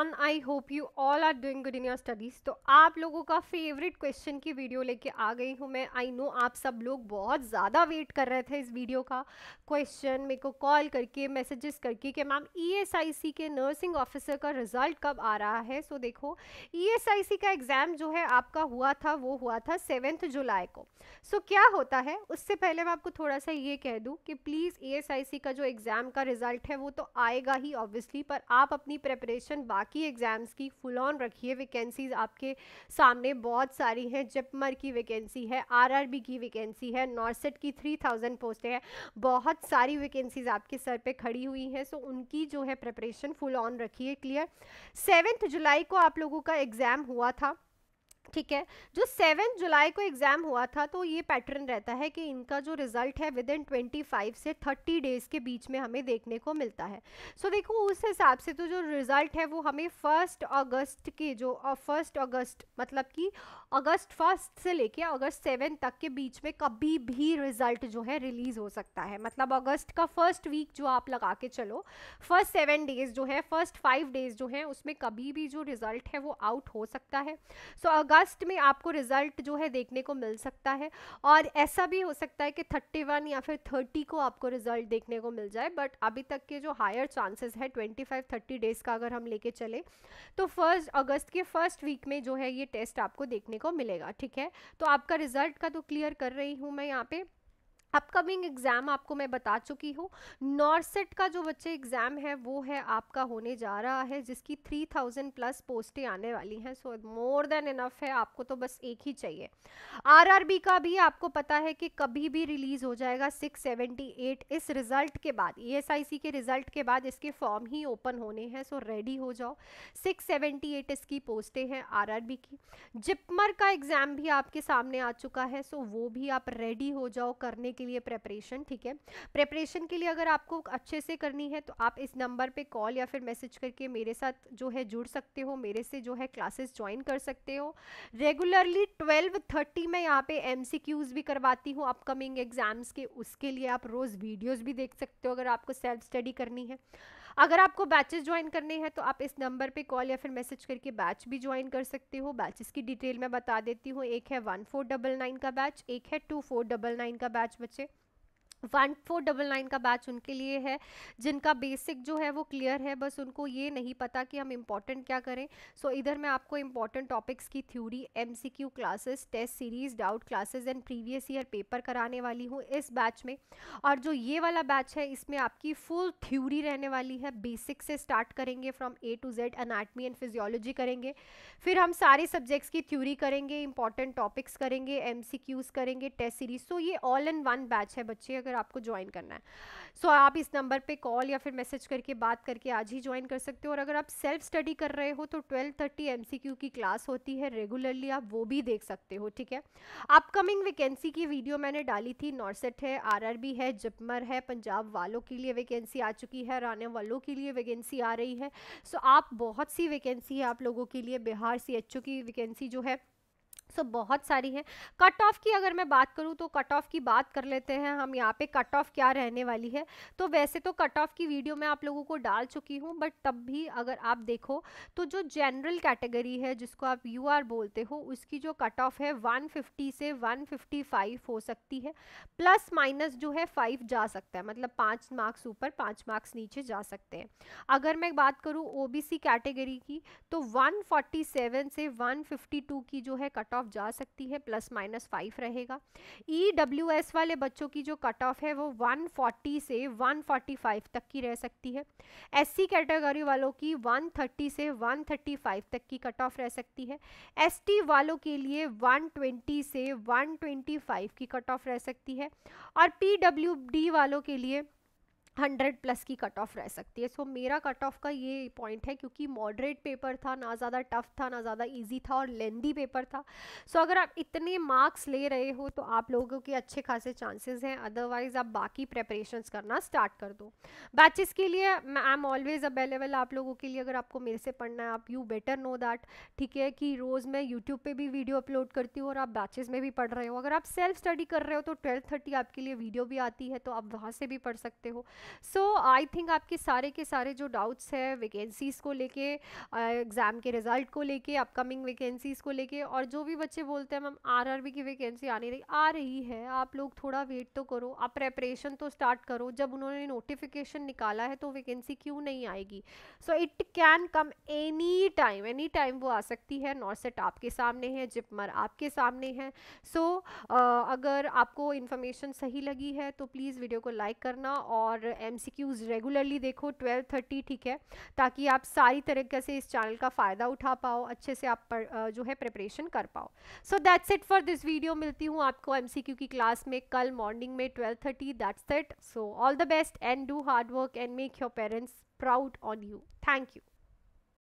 everyone I hope you all are doing good in your studies तो आप लोगों का फेवरेट क्वेश्चन की वीडियो लेके आ गई हूँ मैं आई नो आप सब लोग बहुत ज़्यादा वेट कर रहे थे इस वीडियो का क्वेश्चन मेरे को कॉल करके मैसेजेस करके कि मैम ई e के नर्सिंग ऑफिसर का रिजल्ट कब आ रहा है सो so, देखो ई e का एग्ज़ाम जो है आपका हुआ था वो हुआ था सेवेंथ जुलाई को सो so, क्या होता है उससे पहले मैं आपको थोड़ा सा ये कह दूँ कि प्लीज़ ई e का जो एग्ज़ाम का रिज़ल्ट है वो तो आएगा ही ऑब्वियसली पर आप अपनी प्रेपरेशन बाकी बाकी एग्ज़ाम्स की फुल ऑन रखिए वैकेंसीज़ आपके सामने बहुत सारी हैं जिपमर की वैकेंसी है आरआरबी की वैकेंसी है नॉर्सेट की थ्री थाउजेंड पोस्टें हैं बहुत सारी वैकेंसीज़ आपके सर पे खड़ी हुई हैं सो उनकी जो है प्रिपरेशन फुल ऑन रखिए क्लियर सेवन्थ जुलाई को आप लोगों का एग्ज़ाम हुआ था ठीक है जो सेवन जुलाई को एग्ज़ाम हुआ था तो ये पैटर्न रहता है कि इनका जो रिज़ल्ट है विद इन ट्वेंटी फाइव से थर्टी डेज़ के बीच में हमें देखने को मिलता है सो so, देखो उस हिसाब से तो जो रिज़ल्ट है वो हमें फर्स्ट अगस्त के जो फर्स्ट अगस्त मतलब कि अगस्त फर्स्ट से लेके अगस्त सेवन तक के बीच में कभी भी रिज़ल्ट जो है रिलीज़ हो सकता है मतलब अगस्त का फर्स्ट वीक जो आप लगा के चलो फर्स्ट सेवन डेज़ जो है फर्स्ट फाइव डेज़ जो है उसमें कभी भी जो रिज़ल्ट है वो आउट हो सकता है सो so, अगस्त फर्स्ट में आपको रिजल्ट जो है देखने को मिल सकता है और ऐसा भी हो सकता है कि थर्टी वन या फिर थर्टी को आपको रिजल्ट देखने को मिल जाए बट अभी तक के जो हायर चांसेस है ट्वेंटी फाइव थर्टी डेज़ का अगर हम लेके चले तो फर्स्ट अगस्त के फर्स्ट वीक में जो है ये टेस्ट आपको देखने को मिलेगा ठीक है तो आपका रिजल्ट का तो क्लियर कर रही हूँ मैं यहाँ पे अपकमिंग एग्ज़ाम आपको मैं बता चुकी हूँ नॉर्सेट का जो बच्चे एग्ज़ाम है वो है आपका होने जा रहा है जिसकी 3000 प्लस पोस्टें आने वाली हैं सो मोर देन इनफ है आपको तो बस एक ही चाहिए आरआरबी का भी आपको पता है कि कभी भी रिलीज़ हो जाएगा 678 इस रिज़ल्ट के बाद ईएसआईसी e के रिज़ल्ट के बाद इसके फॉर्म ही ओपन होने हैं सो रेडी हो जाओ सिक्स इसकी पोस्टें हैं आर की जिपमर का एग्ज़ाम भी आपके सामने आ चुका है सो वो भी आप रेडी हो जाओ करने के लिए प्रेपरेशन ठीक है प्रेपरेशन के लिए अगर आपको अच्छे से करनी है तो आप इस नंबर पे कॉल या फिर मैसेज करके मेरे साथ जो है जुड़ सकते हो मेरे से जो है क्लासेस ज्वाइन कर सकते हो रेगुलरली ट्वेल्व थर्टी में यहाँ पे एम भी करवाती हूँ अपकमिंग एग्जाम्स के उसके लिए आप रोज़ वीडियोज़ भी देख सकते हो अगर आपको सेल्फ स्टडी करनी है अगर आपको बैचेस ज्वाइन करने हैं तो आप इस नंबर पे कॉल या फिर मैसेज करके बैच भी ज्वाइन कर सकते हो बैचेस की डिटेल मैं बता देती हूँ एक है वन फोर डबल नाइन का बैच एक है टू फोर डबल नाइन का बैच बच्चे वन फोर डबल नाइन का बैच उनके लिए है जिनका बेसिक जो है वो क्लियर है बस उनको ये नहीं पता कि हम इम्पॉर्टेंट क्या करें सो so, इधर मैं आपको इम्पॉर्टेंट टॉपिक्स की theory MCQ classes test series doubt classes and previous year paper कराने वाली हूँ इस बैच में और जो ये वाला बैच है इसमें आपकी फुल थ्यूरी रहने वाली है बेसिक से स्टार्ट करेंगे from A to Z anatomy and physiology करेंगे फिर हम सारे सब्जेक्ट्स की थ्यूरी करेंगे इंपॉर्टेंट टॉपिक्स करेंगे एम करेंगे टेस्ट सीरीज़ सो so, ये ऑल इन वन बैच है बच्चे अगर अगर आपको ज्वाइन करना है सो so, आप इस नंबर पे कॉल या फिर मैसेज करके बात करके आज ही ज्वाइन कर सकते हो और अगर आप सेल्फ स्टडी कर रहे हो तो ट्वेल्व थर्टी की क्लास होती है रेगुलरली आप वो भी देख सकते हो ठीक है अपकमिंग वैकेंसी की वीडियो मैंने डाली थी नॉर्सेट है आर है जपमर है पंजाब वालों के लिए वैकेंसी आ चुकी है और आने वालों के लिए वैकेंसी आ रही है सो so, आप बहुत सी वैकेंसी है आप लोगों के लिए बिहार सी की वैकेंसी जो है सो बहुत सारी हैं कट ऑफ की अगर मैं बात करूँ तो कट ऑफ की बात कर लेते हैं हम यहाँ पे कट ऑफ क्या रहने वाली है तो वैसे तो कट ऑफ की वीडियो मैं आप लोगों को डाल चुकी हूँ बट तब भी अगर आप देखो तो जो जनरल कैटेगरी है जिसको आप यू आर बोलते हो उसकी जो कट ऑफ है 150 से 155 हो सकती है प्लस माइनस जो है फाइव जा सकता है मतलब पाँच मार्क्स ऊपर पाँच मार्क्स नीचे जा सकते हैं अगर मैं बात करूँ ओ कैटेगरी की तो सेवन से टू की जो है कट ऑफ ऑफ जा सकती है प्लस माइनस फाइव रहेगा ई डब्ल्यू एस वाले बच्चों की जो कट ऑफ है वो वन फोर्टी से वन फोर्टी फाइव तक की रह सकती है एस सी कैटेगरी वालों की वन थर्टी से वन थर्टी फाइव तक की कट ऑफ रह सकती है एस टी वालों के लिए वन ट्वेंटी से वन ट्वेंटी फाइव की कट ऑफ रह सकती है और पी डब्ल्यू डी वालों के लिए हंड्रेड प्लस की कट ऑफ रह सकती है सो so, मेरा कट ऑफ का ये पॉइंट है क्योंकि मॉडरेट पेपर था ना ज़्यादा टफ था ना ज़्यादा इजी था और लेंदी पेपर था सो so, अगर आप इतने मार्क्स ले रहे हो तो आप लोगों के अच्छे खासे चांसेस हैं अदरवाइज़ आप बाकी प्रेपरेशंस करना स्टार्ट कर दो बैचेस के लिए आई एम ऑलवेज़ अवेलेबल आप लोगों के लिए अगर आपको मेरे से पढ़ना है आप यू बेटर नो दैट ठीक है कि रोज़ मैं यूट्यूब पर भी वीडियो अपलोड करती हूँ और आप बैचेज़ में भी पढ़ रहे हो अगर आप सेल्फ स्टडी कर रहे हो तो ट्वेल्व आपके लिए वीडियो भी आती है तो आप वहाँ से भी पढ़ सकते हो सो आई थिंक आपके सारे के सारे जो डाउट्स है वैकेंसीज़ को लेके एग्ज़ाम के रिज़ल्ट को लेके अपकमिंग वैकेंसीज़ को लेके और जो भी बच्चे बोलते हैं मैम आरआरबी की वैकेंसी आने रही आ रही है आप लोग थोड़ा वेट तो करो आप प्रेपरेशन तो स्टार्ट करो जब उन्होंने नोटिफिकेशन निकाला है तो वैकेंसी क्यों नहीं आएगी so it can come any time any time वो आ सकती है नॉर्सेट आपके सामने है जिपमर आपके सामने है सो so, अगर आपको इन्फॉर्मेशन सही लगी है तो प्लीज़ वीडियो को लाइक करना और एमसीक्यूज रेगुलरली देखो ट्वेल्व थर्टी ठीक है ताकि आप सारी तरीके से इस चैनल का फ़ायदा उठा पाओ अच्छे से आप पर, जो है प्रिपरेशन कर पाओ so that's it for this video मिलती हूँ आपको एम की क्लास में कल मॉर्निंग में twelve thirty that's it so all the best and do hard work and make your parents proud on you thank you